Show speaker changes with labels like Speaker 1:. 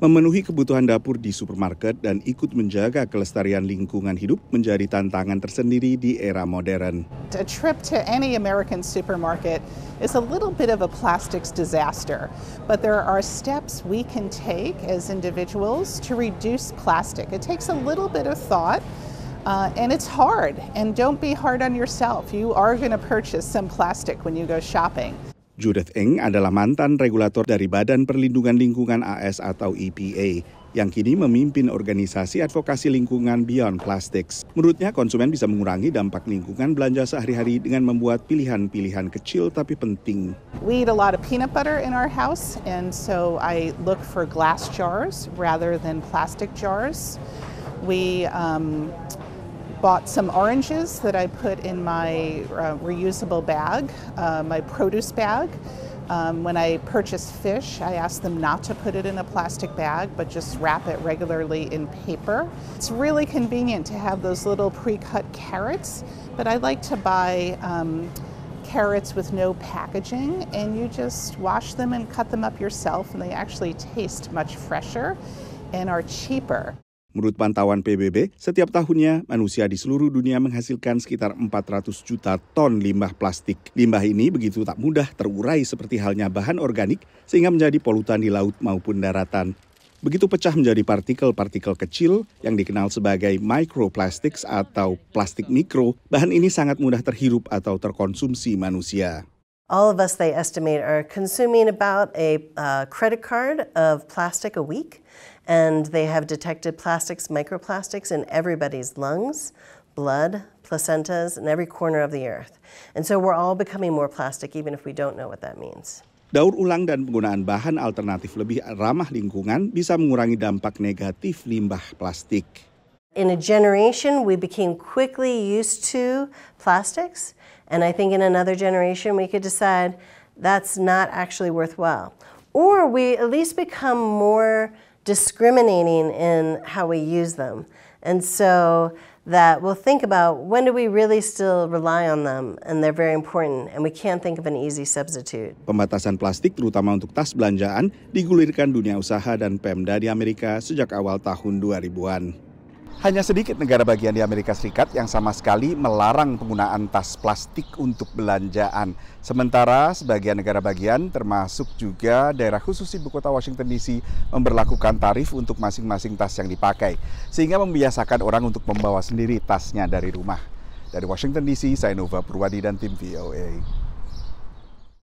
Speaker 1: Memenuhi kebutuhan dapur di supermarket dan ikut menjaga kelestarian lingkungan hidup menjadi tantangan tersendiri di era modern.
Speaker 2: A trip to any American supermarket is a little bit of a plastics disaster, but there are steps we can take as individuals to reduce plastic. It takes a little bit of thought. Uh, and it's hard. And don't be hard on yourself. You are going to purchase some plastic when you go shopping.
Speaker 1: Judith Eng adalah mantan regulator dari Badan Perlindungan Lingkungan AS atau EPA yang kini memimpin organisasi advokasi lingkungan Beyond Plastics. Menurutnya, konsumen bisa mengurangi dampak lingkungan belanja sehari-hari dengan membuat pilihan-pilihan kecil tapi penting.
Speaker 2: We eat a lot of peanut butter in our house, and so I look for glass jars rather than plastic jars. We um, bought some oranges that I put in my uh, reusable bag, uh, my produce bag. Um, when I purchase fish, I ask them not to put it in a plastic bag, but just wrap it regularly in paper. It's really convenient to have those little pre-cut carrots, but I like to buy um, carrots with no packaging, and you just wash them and cut them up yourself, and they actually taste much fresher and are cheaper.
Speaker 1: Menurut pantauan PBB, setiap tahunnya manusia di seluruh dunia menghasilkan sekitar 400 juta ton limbah plastik. Limbah ini begitu tak mudah terurai seperti halnya bahan organik sehingga menjadi polutan di laut maupun daratan. Begitu pecah menjadi partikel-partikel kecil yang dikenal sebagai microplastics atau plastik mikro, bahan ini sangat mudah terhirup atau terkonsumsi manusia.
Speaker 3: All of us, they estimate, are consuming about a uh, credit card of plastic a week, and they have detected plastics, microplastics in everybody's lungs, blood, placentas, and every corner of the earth. And so we're all becoming more plastic, even if we don't know what that means.
Speaker 1: Daur ulang dan penggunaan bahan alternatif lebih ramah lingkungan bisa mengurangi dampak negatif limbah plastik.
Speaker 3: In a generation, we became quickly used to plastics, and I think in another generation, we could decide that's not actually worthwhile. Or we at least become more discriminating in how we use them. And so that we'll think about when do we really still rely on them and they're very important and we can't think of an easy substitute.
Speaker 1: Pembatasan plastik terutama untuk tas belanjaan digulirkan dunia usaha dan Pemda di Amerika sejak awal tahun 2000-an. Hanya sedikit negara bagian di Amerika Serikat yang sama sekali melarang penggunaan tas plastik untuk belanjaan. Sementara sebagian negara bagian termasuk juga daerah khusus ibu kota Washington DC memperlakukan tarif untuk masing-masing tas yang dipakai. Sehingga membiasakan orang untuk membawa sendiri tasnya dari rumah. Dari Washington DC, saya Nova Purwadi dan tim VOA.